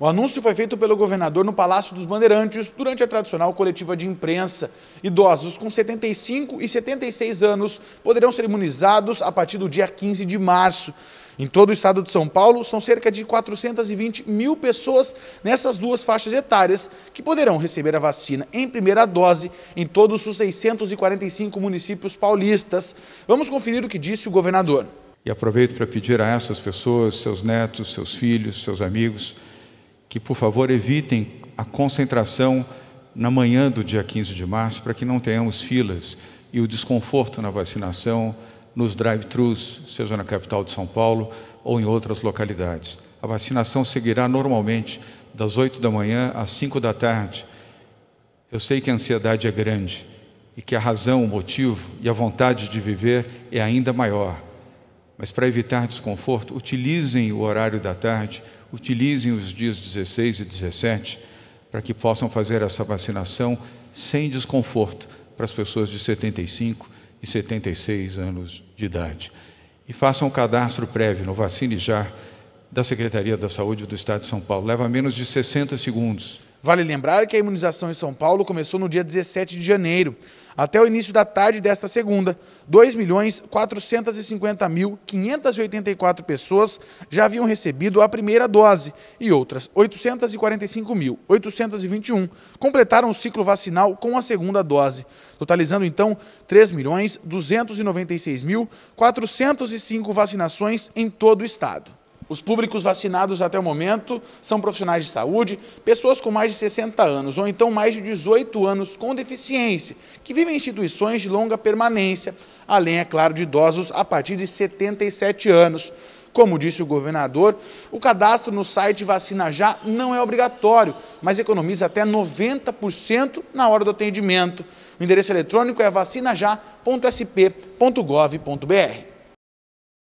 O anúncio foi feito pelo governador no Palácio dos Bandeirantes durante a tradicional coletiva de imprensa. Idosos com 75 e 76 anos poderão ser imunizados a partir do dia 15 de março. Em todo o estado de São Paulo, são cerca de 420 mil pessoas nessas duas faixas etárias que poderão receber a vacina em primeira dose em todos os 645 municípios paulistas. Vamos conferir o que disse o governador. E aproveito para pedir a essas pessoas, seus netos, seus filhos, seus amigos, que, por favor, evitem a concentração na manhã do dia 15 de março, para que não tenhamos filas e o desconforto na vacinação nos drive-thrus, seja na capital de São Paulo ou em outras localidades. A vacinação seguirá normalmente das 8 da manhã às 5 da tarde. Eu sei que a ansiedade é grande e que a razão, o motivo e a vontade de viver é ainda maior. Mas para evitar desconforto, utilizem o horário da tarde utilizem os dias 16 e 17 para que possam fazer essa vacinação sem desconforto para as pessoas de 75 e 76 anos de idade. E façam um cadastro prévio no Vacine Já da Secretaria da Saúde do Estado de São Paulo. Leva menos de 60 segundos Vale lembrar que a imunização em São Paulo começou no dia 17 de janeiro. Até o início da tarde desta segunda, 2.450.584 pessoas já haviam recebido a primeira dose e outras 845.821 completaram o ciclo vacinal com a segunda dose, totalizando então 3.296.405 vacinações em todo o estado. Os públicos vacinados até o momento são profissionais de saúde, pessoas com mais de 60 anos ou então mais de 18 anos com deficiência, que vivem em instituições de longa permanência, além, é claro, de idosos a partir de 77 anos. Como disse o governador, o cadastro no site Vacina Já não é obrigatório, mas economiza até 90% na hora do atendimento. O endereço eletrônico é vacinajá.sp.gov.br.